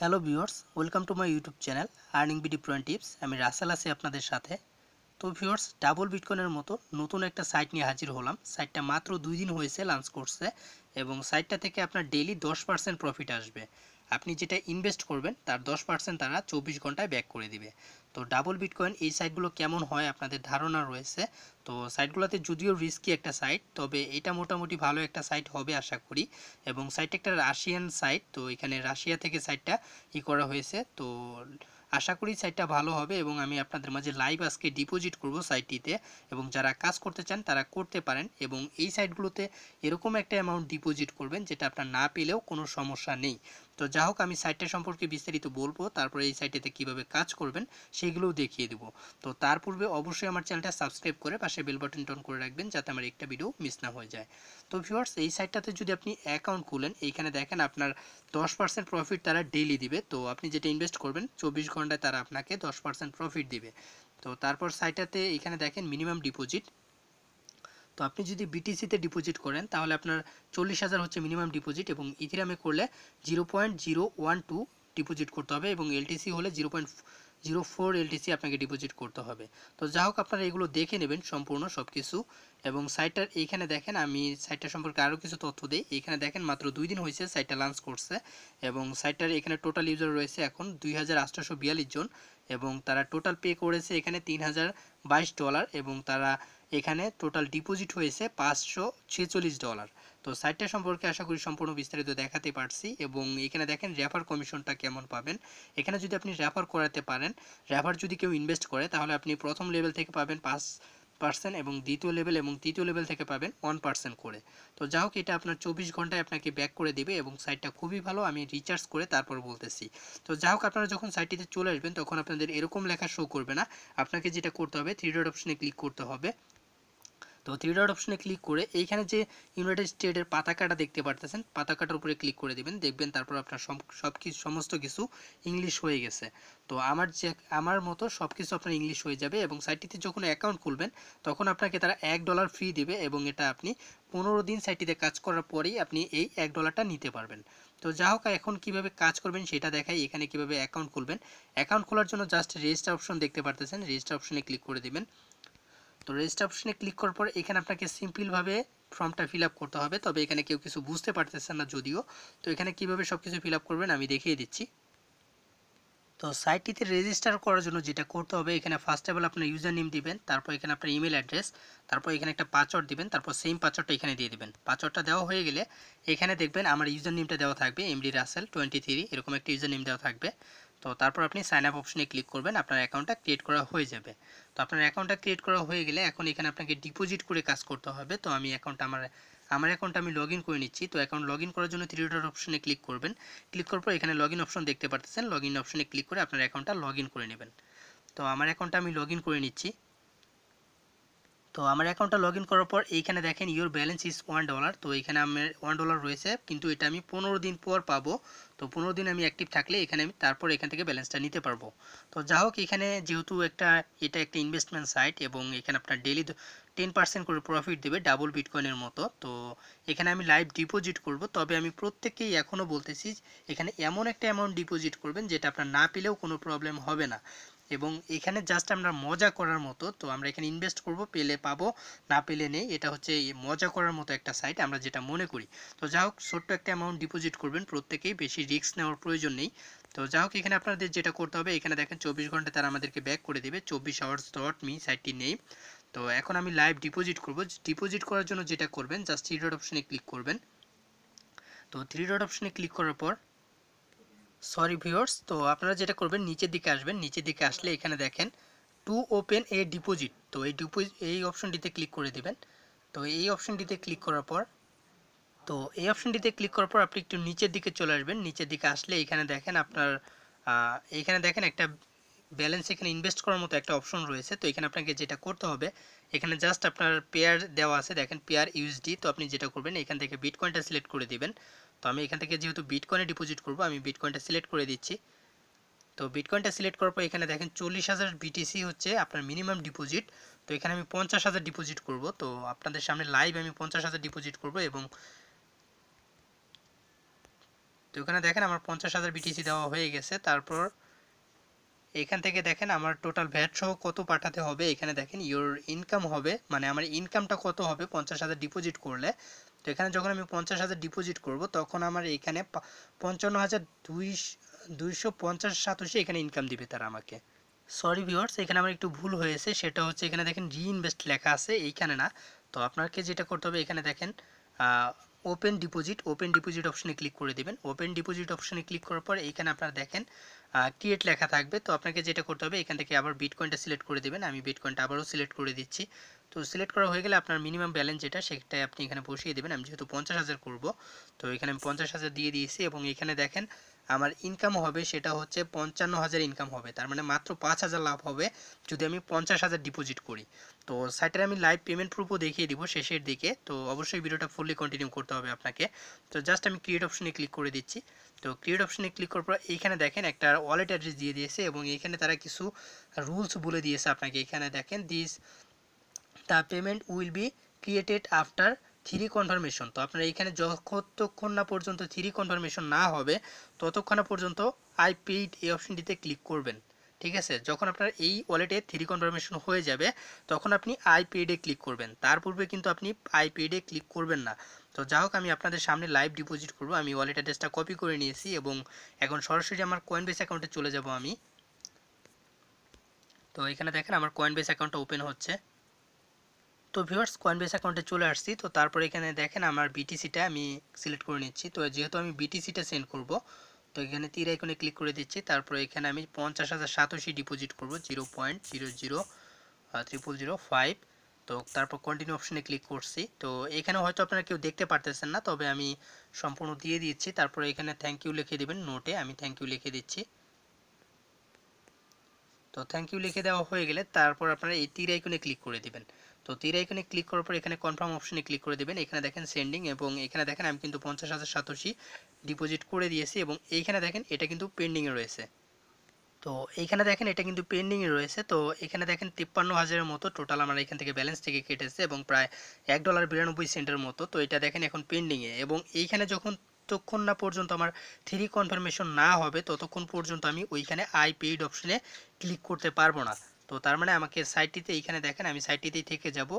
hello viewers welcome to my YouTube channel earning BD proven tips আমি রাসেল আছি আপনাদের সাথে তো ভিউয়ার্স ডাবল বিটকয়েনের মতো নতুন একটা সাইট নিয়ে হাজির হলাম সাইটটা মাত্র দুই দিন হয়েছে লঞ্চ করছে এবং সাইটটা থেকে আপনার ডেইলি দশ পার্সেন্ট প্রফিট আসবে আপনি যেটা ইনভেস্ট করবেন তার দশ পার্সেন্ট তারা চব্বিশ ঘন্টায় ব্যাক করে দিবে তো ডাবল বিটকয়েন এই সাইটগুলো কেমন হয় আপনাদের ধারণা রয়েছে তো সাইটগুলোতে যদিও রিস্কি একটা সাইট তবে এটা মোটামুটি ভালো একটা সাইট হবে আশা করি এবং সাইটটা একটা রাশিয়ান সাইট তো এখানে রাশিয়া থেকে সাইটটা ই করা হয়েছে তো আশা করি সাইটটা ভালো হবে এবং আমি আপনাদের মাঝে লাইভ আজকে ডিপোজিট করব সাইটটিতে এবং যারা কাজ করতে চান তারা করতে পারেন এবং এই সাইটগুলোতে এরকম একটা অ্যামাউন্ট ডিপোজিট করবেন যেটা আপনার না পেলেও কোনো সমস্যা নেই তো যা হোক আমি সাইটটা সম্পর্কে বিস্তারিত বলবো তারপরে এই সাইটটাতে কিভাবে কাজ করবেন সেগুলোও দেখিয়ে দেবো তো তার পূর্বে অবশ্যই আমার চ্যানেলটা সাবস্ক্রাইব করে পাশে বেল বাটন টন করে রাখবেন যাতে আমার একটা ভিডিও মিস না হয়ে যায় তো ভিউয়ার্স এই সাইটটাতে যদি আপনি অ্যাকাউন্ট খুলেন এইখানে দেখেন আপনার দশ পার্সেন্ট প্রফিট তারা ডেইলি দিবে তো আপনি যেটা ইনভেস্ট করবেন চব্বিশ ঘন্টায় তারা আপনাকে দশ পার্সেন্ট প্রফিট দিবে তো তারপর সাইটটাতে এখানে দেখেন মিনিমাম ডিপোজিট তো আপনি যদি বিটিসিতে ডিপোজিট করেন তাহলে আপনার চল্লিশ হাজার হচ্ছে মিনিমাম ডিপোজিট এবং ইথিরামে করলে zero point zero one two deposit করতে হবে এবং এলটিসি হলে zero point zero four LTC আপনাকে ডিপোজিট করতে হবে তো যা হোক আপনারা এগুলো দেখে নেবেন সম্পূর্ণ সব কিছু এবং সাইটটার এইখানে দেখেন আমি সাইটটা সম্পর্কে আরও কিছু তথ্য দিই এখানে দেখেন মাত্র দুই দিন হয়েছে সাইটটা লঞ্চ করছে এবং সাইটটার এখানে টোটাল ইউজার রয়েছে এখন দুই হাজার বিয়াল্লিশ জন এবং তারা টোটাল পে করেছে এখানে তিন হাজার বাইশ ডলার এবং তারা এখানে টোটাল ডিপোজিট হয়েছে পাঁচশো ছেচল্লিশ ডলার তো সাইটটা সম্পর্কে আশা করি সম্পূর্ণ বিস্তারিত দেখাতে পারছি এবং এখানে দেখেন রেফার কমিশনটা কেমন পাবেন এখানে যদি আপনি রেফার করাতে পারেন রেফার যদি কেউ ইনভেস্ট করে তাহলে আপনি প্রথম লেভেল থেকে পাবেন পাঁচ পার্সেন্ট এবং দ্বিতীয় লেভেল এবং তৃতীয় লেভেল থেকে পাবেন ওয়ান পার্সেন্ট করে তো যা হোক এটা আপনার চব্বিশ ঘন্টায় আপনাকে ব্যাক করে দেবে এবং সাইটটা খুবই ভালো আমি রিচার্জ করে তারপর বলতেছি তো যা হোক আপনারা যখন সাইটটিতে চলে আসবেন তখন আপনাদের এরকম লেখা শো করবে না আপনাকে যেটা করতে হবে থ্রি ডট অপশনে ক্লিক করতে হবে তো থ্রি ডট অপশনে ক্লিক করে এইখানে যে ইউনাইটেড স্টেটের পাতাকাটা দেখতে পারতেছেন পাতাকাটার উপরে ক্লিক করে দেবেন দেখবেন তারপর আপনার সব কিছু সমস্ত কিছু ইংলিশ হয়ে গেছে তো আমার যে আমার মতো সব কিছু আপনার ইংলিশ হয়ে যাবে এবং সাইটটিতে যখন অ্যাকাউন্ট খুলবেন তখন আপনাকে তারা এক ডলার ফ্রি দেবে এবং এটা আপনি পনেরো দিন সাইটটিতে কাজ করার পরেই আপনি এই এক ডলারটা নিতে পারবেন তো যা হোক এখন কিভাবে কাজ করবেন সেটা দেখাই এখানে কিভাবে অ্যাকাউন্ট খুলবেন অ্যাকাউন্ট খোলার জন্য জাস্ট রেজিস্টার অপশন দেখতে পারতেছেন রেজিস্টার অপশনে ক্লিক করে দেবেন তো রেজিস্টার অপশানে ক্লিক করার পর এখানে আপনাকে সিম্পলভাবে ফর্মটা ফিল করতে হবে তবে এখানে কেউ কিছু বুঝতে পারতেছেন না যদিও তো এখানে কিভাবে সব কিছু ফিল করবেন আমি দেখিয়ে দিচ্ছি তো সাইটটিতে রেজিস্টার করার জন্য যেটা করতে হবে এখানে ফার্স্ট অফ অল আপনার ইউজার নেম দিবেন তারপর এখানে আপনার ইমেল অ্যাড্রেস তারপর এখানে একটা পাসওয়ার্ড দিবেন তারপর সেম পাসওয়ার্ডটা এখানে দিয়ে দিবেন পাসওয়ার্ডটা দেওয়া হয়ে গেলে এখানে দেখবেন আমার ইউজার নেমটা দেওয়া থাকবে এমডি রাসেল টোয়েন্টি থ্রি এরকম একটা ইউজার নেম দেওয়া থাকবে তো তারপর আপনি সাইন আপ অপশনে ক্লিক করবেন আপনার অ্যাকাউন্টটা ক্রিয়েট করা হয়ে যাবে তো আপনার অ্যাকাউন্টটা ক্রিয়েট করা হয়ে গেলে এখন এখানে আপনাকে ডিপোজিট করে কাজ করতে হবে তো আমি অ্যাকাউন্ট আমার আমার অ্যাকাউন্টটা আমি লগ করে নিচ্ছি তো অ্যাকাউন্ট লগ করার জন্য থ্রি ডট অপশনে ক্লিক করবেন ক্লিক করার পর এখানে লগ অপশন দেখতে পারতেছেন লগ অপশনে ক্লিক করে আপনার অ্যাকাউন্টটা লগ করে নেবেন তো আমার অ্যাকাউন্টটা আমি লগ করে নিচ্ছি তো আমার অ্যাকাউন্টটা লগ ইন করার পর এইখানে দেখেন your balance is one dollar তো এইখানে আমার ওয়ান ডলার রয়েছে কিন্তু এটা আমি পনেরো দিন পর পাবো তো পনেরো দিন আমি অ্যাক্টিভ থাকলে এখানে আমি তারপর এখান থেকে ব্যালেন্সটা নিতে পারবো তো যা হোক এখানে যেহেতু একটা এটা একটা ইনভেস্টমেন্ট সাইট এবং এখানে আপনার ডেলি টেন পার্সেন্ট করে প্রফিট দেবে ডাবল বিটকয়েনের মতো তো এখানে আমি লাইভ ডিপোজিট করব তবে আমি প্রত্যেককেই এখনও বলতেছি এখানে এমন একটা অ্যামাউন্ট ডিপোজিট করবেন যেটা আপনার না পেলেও কোনো প্রবলেম হবে না এবং এখানে জাস্ট আমরা মজা করার মতো তো আমরা এখানে ইনভেস্ট করব পেলে পাবো না পেলে নেই এটা হচ্ছে মজা করার মতো একটা সাইট আমরা যেটা মনে করি তো যা হোক ছোট্ট একটা অ্যামাউন্ট ডিপোজিট করবেন প্রত্যেকেই বেশি রিস্ক নেওয়ার প্রয়োজন নেই তো যা হোক এখানে আপনাদের যেটা করতে হবে এখানে দেখেন চব্বিশ ঘন্টা তারা আমাদেরকে ব্যাক করে দেবে চব্বিশ আওয়ার্স ডট মি সাইটটি নেই তো এখন আমি লাইভ ডিপোজিট করব ডিপোজিট করার জন্য যেটা করবেন জাস্ট থ্রি ডট অপশানে ক্লিক করবেন তো থ্রি ডট অপশানে ক্লিক করার পর সরি ভিউয়ার্স তো আপনারা যেটা করবেন নিচের দিকে আসবেন নিচের দিকে আসলে এখানে দেখেন টু ওপেন এ ডিপোজিট তো এই ডিপোজিট এই অপশনটিতে ক্লিক করে দিবেন তো এই অপশনটিতে ক্লিক করার পর তো এই অপশনটিতে ক্লিক করার পর আপনি একটু নিচের দিকে চলে আসবেন নিচের দিকে আসলে এখানে দেখেন আপনার এখানে দেখেন একটা ব্যালেন্স এখানে ইনভেস্ট করার মতো একটা অপশন রয়েছে তো এখানে আপনাকে যেটা করতে হবে এখানে জাস্ট আপনার পেয়ার দেওয়া আছে দেখেন পেয়ার ইউএসডি তো আপনি যেটা করবেন এখান থেকে বিটকয়েনটা সিলেক্ট করে দিবেন তো আমি এখান থেকে যেহেতু বিটকয়েনে ডিপোজিট করব আমি বিটকয়েনটা সিলেক্ট করে দিচ্ছি তো বিটকয়েনটা সিলেক্ট করার পর এখানে দেখেন চল্লিশ হাজার বিটিসি হচ্ছে আপনার মিনিমাম ডিপোজিট তো এখানে আমি পঞ্চাশ হাজার ডিপোজিট করব তো আপনাদের সামনে লাইভ আমি পঞ্চাশ হাজার ডিপোজিট করব এবং তো এখানে দেখেন আমার পঞ্চাশ হাজার বিটিসি দেওয়া হয়ে গেছে তারপর এখান থেকে দেখেন আমার টোটাল ভ্যাট সহ কত পাঠাতে হবে এখানে দেখেন ইওর ইনকাম হবে মানে আমার ইনকামটা কত হবে পঞ্চাশ হাজার ডিপোজিট করলে তো এখানে যখন আমি পঞ্চাশ হাজার ডিপোজিট করব তখন আমার এখানে পঞ্চান্ন হাজার দুইশো পঞ্চাশ সাতাশি এখানে ইনকাম দিবে তারা আমাকে সরি ভিউয়ার্স এখানে আমার একটু ভুল হয়েছে সেটা হচ্ছে এখানে দেখেন রিইনভেস্ট লেখা আছে এইখানে না তো আপনাকে যেটা করতে হবে এখানে দেখেন ওপেন ডিপোজিট ওপেন ডিপোজিট অপশানে ক্লিক করে দেবেন ওপেন ডিপোজিট অপশানে ক্লিক করার পর এইখানে আপনারা দেখেন ক্রিয়েট লেখা থাকবে তো আপনাকে যেটা করতে হবে এখান থেকে আবার বিটকয়েনটা সিলেক্ট করে দেবেন আমি বিটকয়েনটা আবারও সিলেক্ট করে দিচ্ছি তো সিলেক্ট করা হয়ে গেলে আপনার মিনিমাম ব্যালেন্স যেটা সেটাই আপনি এখানে বসিয়ে দেবেন আমি যেহেতু পঞ্চাশ হাজার করবো তো এখানে আমি পঞ্চাশ হাজার দিয়ে দিয়েছি এবং এখানে দেখেন আমার ইনকাম হবে সেটা হচ্ছে পঞ্চান্ন হাজার ইনকাম হবে তার মানে মাত্র পাঁচ হাজার লাভ হবে যদি আমি পঞ্চাশ হাজার ডিপোজিট করি তো সাইটের আমি লাইভ পেমেন্ট প্রুফও দেখিয়ে দিব শেষের দিকে তো অবশ্যই ভিডিওটা ফুললি কন্টিনিউ করতে হবে আপনাকে তো জাস্ট আমি ক্রিয়েট অপশনে ক্লিক করে দিচ্ছি তো ক্রিয়েট অপশনে ক্লিক করার পর এইখানে দেখেন একটা ওয়ালেট অ্যাড্রেস দিয়ে দিয়েছে এবং এইখানে তারা কিছু রুলস বলে দিয়েছে আপনাকে এখানে দেখেন this the payment will be created after three confirmation তো আপনার এখানে যতক্ষণ না পর্যন্ত থ্রি কনফার্মেশন না হবে ততক্ষণ পর্যন্ত আই পেইড এই অপশনটিতে ক্লিক করবেন ঠিক আছে যখন আপনার এই ওয়ালেটে থ্রি কনফার্মেশন হয়ে যাবে তখন আপনি পেইডে ক্লিক করবেন তার পূর্বে কিন্তু আপনি পেইডে ক্লিক করবেন না তো যা হোক আমি আপনাদের সামনে লাইভ ডিপোজিট করব আমি ওয়ালেট অ্যাড্রেসটা কপি করে নিয়েছি এবং এখন সরাসরি আমার কয়েনবেস অ্যাকাউন্টে চলে যাব আমি তো এখানে দেখেন আমার কয়েনবেস অ্যাকাউন্টটা ওপেন হচ্ছে তো ভিউয়ার্স কয়েনবেস অ্যাকাউন্টে চলে আসছি তো তারপরে এখানে দেখেন আমার বিটিসিটা আমি সিলেক্ট করে নিচ্ছি তো যেহেতু আমি বিটিসিটা সেন্ড করব তো এখানে তীর এখানে ক্লিক করে দিচ্ছি তারপরে এখানে আমি পঞ্চাশ হাজার সাতাশি ডিপোজিট করবো zero point zero zero triple zero five তো তারপর কন্টিনিউ অপশানে ক্লিক করছি তো এখানে হয়তো আপনারা কেউ দেখতে পারতেছেন না তবে আমি সম্পূর্ণ দিয়ে দিচ্ছি তারপর এখানে থ্যাংক ইউ লিখে দেবেন নোটে আমি থ্যাংক ইউ লিখে দিচ্ছি তো থ্যাংক ইউ লিখে দেওয়া হয়ে গেলে তারপর আপনারা এই তীর এখানে ক্লিক করে দেবেন তো তীরা এখানে ক্লিক করার পর এখানে কনফার্ম অপশনে ক্লিক করে দেবেন এখানে দেখেন সেন্ডিং এবং এখানে দেখেন আমি কিন্তু পঞ্চাশ হাজার সাতাশি ডিপোজিট করে দিয়েছি এবং এইখানে দেখেন এটা কিন্তু পেন্ডিংয়ে রয়েছে তো এইখানে দেখেন এটা কিন্তু পেন্ডিং রয়েছে তো এখানে দেখেন তিপ্পান্ন হাজারের মতো টোটাল আমার এখান থেকে ব্যালেন্স থেকে কেটেছে এবং প্রায় এক ডলার বিরানব্বই সেন্টের মতো তো এটা দেখেন এখন পেন্ডিংয়ে এবং এইখানে যখন যতক্ষণ না পর্যন্ত আমার থ্রি কনফার্মেশন না হবে ততক্ষণ পর্যন্ত আমি ওইখানে আই পেইড অপশনে ক্লিক করতে পারবো না তো তার মানে আমাকে সাইটটিতে এইখানে দেখেন আমি সাইটটিতেই থেকে যাব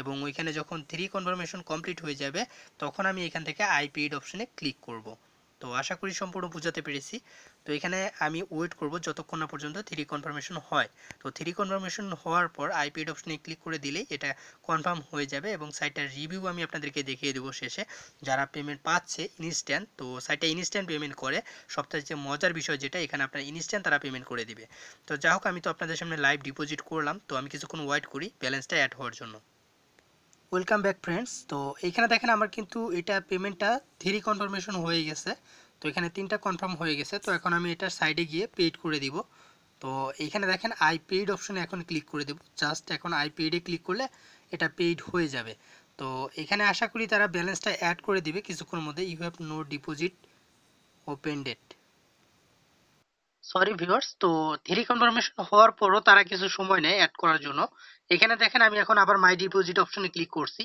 এবং ওইখানে যখন থ্রি কনফার্মেশন কমপ্লিট হয়ে যাবে তখন আমি এখান থেকে আইপিড অপশানে ক্লিক করব তো আশা করি সম্পূর্ণ বুঝাতে পেরেছি তো এখানে আমি ওয়েট করব যতক্ষণ না পর্যন্ত থ্রি কনফার্মেশন হয় তো থ্রি কনফার্মেশন হওয়ার পর আইপিএড অপশনে ক্লিক করে দিলেই এটা কনফার্ম হয়ে যাবে এবং সাইটটার রিভিউ আমি আপনাদেরকে দেখিয়ে দেবো শেষে যারা পেমেন্ট পাচ্ছে ইনস্ট্যান্ট তো সাইটটা ইনস্ট্যান্ট পেমেন্ট করে সবথেকে যে মজার বিষয় যেটা এখানে আপনার ইনস্ট্যান্ট তারা পেমেন্ট করে দিবে তো যাই হোক আমি তো আপনাদের সামনে লাইভ ডিপোজিট করলাম তো আমি কিছুক্ষণ ওয়েট করি ব্যালেন্সটা অ্যাড হওয়ার জন্য ওয়েলকাম ব্যাক ফ্রেন্ডস তো এখানে দেখেন আমার কিন্তু এটা পেমেন্টটা থ্রি কনফার্মেশন হয়ে গেছে তো এখানে তিনটা কনফার্ম হয়ে গেছে তো এখন আমি এটা সাইডে গিয়ে পেড করে দিব তো এখানে দেখেন আই পেইড অপশনে এখন ক্লিক করে দেব জাস্ট এখন আই পেইডে ক্লিক করলে এটা পেইড হয়ে যাবে তো এখানে আশা করি তারা ব্যালেন্সটা অ্যাড করে দিবে কিছুক্ষণের মধ্যে you have no deposit open date sorry viewers তো থ্রি কনফার্মেশন হওয়ার পরও তারা কিছু সময় নেয় অ্যাড করার জন্য এখানে দেখেন আমি এখন আবার মাই ডিপোজিট অপশনে ক্লিক করছি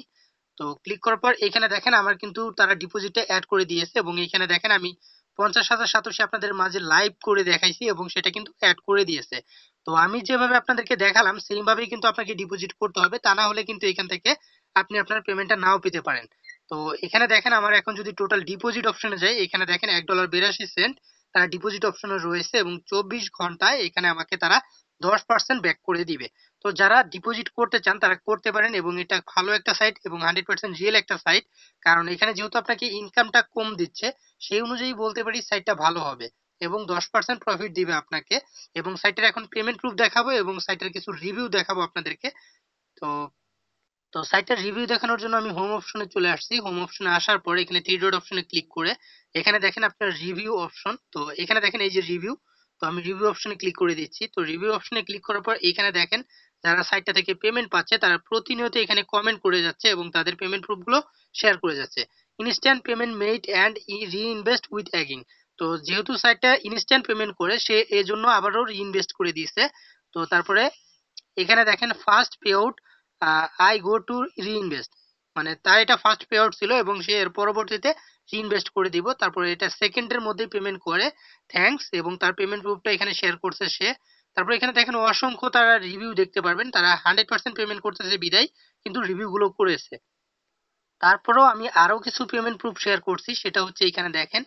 তো ক্লিক করার পর এখানে দেখেন আমার কিন্তু তারা ডিপোজিটে অ্যাড করে দিয়েছে এবং এখানে দেখেন আমি পঞ্চাশ হাজার সাতশো আপনাদের মাঝে লাইভ করে দেখাইছি এবং সেটা কিন্তু অ্যাড করে দিয়েছে তো আমি যেভাবে আপনাদেরকে দেখালাম সেইভাবেই কিন্তু আপনাকে ডিপোজিট করতে হবে তা না হলে কিন্তু এখান থেকে আপনি আপনার পেমেন্টটা নাও পেতে পারেন তো এখানে দেখেন আমার এখন যদি টোটাল ডিপোজিট অপশনে যাই এখানে দেখেন এক ডলার বিরাশি সেন্ট ডিপোজিট অপশনও রয়েছে এবং চব্বিশ ঘন্টায় এখানে আমাকে তারা দশ পার্সেন্ট ব্যাক করে দিবে তো যারা ডিপোজিট করতে চান তারা করতে পারেন এবং এটা ভালো একটা সাইট এবং হান্ড্রেড পার্সেন্ট রিয়েল একটা সাইট কারণ এখানে যেহেতু আপনাকে ইনকামটা কম দিচ্ছে সেই অনুযায়ী বলতে পারি সাইটটা ভালো হবে এবং দশ পার্সেন্ট প্রফিট দিবে আপনাকে এবং সাইটের এখন পেমেন্ট প্রুফ দেখাবো এবং সাইটের কিছু রিভিউ দেখাবো আপনাদেরকে তো তো সাইটের রিভিউ দেখানোর জন্য আমি হোম অপশনে চলে আসছি হোম অপশনে আসার পরে এখানে থ্রি ডট অপশনে ক্লিক করে এখানে দেখেন আপনার রিভিউ অপশন তো এখানে দেখেন এই যে রিভিউ তো আমি রিভিউ অপশনে ক্লিক করে দিচ্ছি তো রিভিউ অপশনে ক্লিক করার পর এখানে দেখেন যারা সাইটটা থেকে পেমেন্ট পাচ্ছে তারা প্রতিনিয়ত এখানে কমেন্ট করে যাচ্ছে এবং তাদের পেমেন্ট প্রুফগুলো শেয়ার করে যাচ্ছে instant payment made and reinvest with অ্যাগিং তো যেহেতু সাইটটা ইনস্ট্যান্ট পেমেন্ট করে সে এজন্য আবারও রি ইনভেস্ট করে দিয়েছে তো তারপরে এখানে দেখেন first pay out I go to reinvest মানে তার এটা ফার্স্ট পে আউট ছিল এবং সে এর পরবর্তীতে রিইনভেস্ট করে দিব তারপরে এটা সেকেন্ডের মধ্যে পেমেন্ট করে থ্যাঙ্কস এবং তার পেমেন্ট প্রুফটা এখানে শেয়ার করছে সে তারপরে এখানে দেখেন অসংখ্য তারা রিভিউ দেখতে পারবেন তারা হান্ড্রেড পার্সেন্ট পেমেন্ট করতেছে বিদায় কিন্তু রিভিউগুলো করেছে তারপরেও আমি আরও কিছু পেমেন্ট প্রুফ শেয়ার করছি সেটা হচ্ছে এখানে দেখেন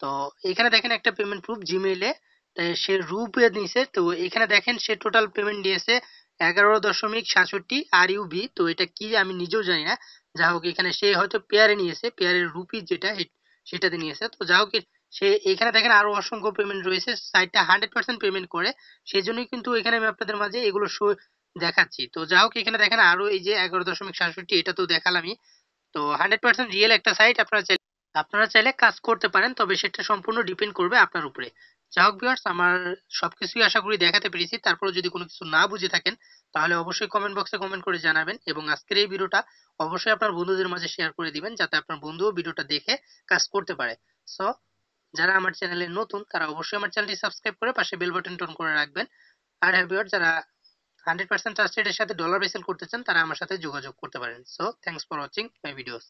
তো এখানে দেখেন একটা পেমেন্ট প্রুফ জিমেইলে সে রুপে নিছে তো এখানে দেখেন সে টোটাল পেমেন্ট দিয়েছে এগারো দশমিক সাতষট্টি আর ইউ ইউবি তো এটা কি আমি নিজেও জানি না যা হোক এখানে সে হয়তো পেয়ারে নিয়েছে পেয়ারের রুপি যেটা সেটাতে নিয়েছে তো যা হোক সে এখানে দেখেন আরো অসংখ্য পেমেন্ট রয়েছে সাইটটা হান্ড্রেড পার্সেন্ট পেমেন্ট করে সেই জন্যই কিন্তু এখানে আমি আপনাদের মাঝে এগুলো শো দেখাচ্ছি তো যা হোক এখানে দেখেন আরো এই যে এগারো দশমিক সাতষট্টি এটা তো দেখালামই তো হান্ড্রেড পার্সেন্ট রিয়েল একটা সাইট আপনারা চাইলে আপনারা চাইলে কাজ করতে পারেন তবে সেটা সম্পূর্ণ ডিপেন্ড করবে আপনার উপরে যা হোক ভিউয়ার্স আমার সবকিছুই আশা করি দেখাতে পেরেছি তারপরে যদি কোনো কিছু না বুঝে থাকেন তাহলে অবশ্যই কমেন্ট বক্সে কমেন্ট করে জানাবেন এবং আজকের এই ভিডিওটা অবশ্যই আপনার বন্ধুদের মাঝে শেয়ার করে দিবেন যাতে আপনার বন্ধুও ভিডিওটা দেখে কাজ করতে পারে সো যারা আমার চ্যানেলে নতুন তারা অবশ্যই আমার চ্যানেলটি সাবস্ক্রাইব করে পাশে বেল বাটন টন করে রাখবেন আর হ্যাঁ ভিউয়ার যারা হান্ড্রেড পার্সেন্ট ট্রাস্টেড এর সাথে ডলার বেসেল করতে চান তারা আমার সাথে যোগাযোগ করতে পারেন so thanks for watching my videos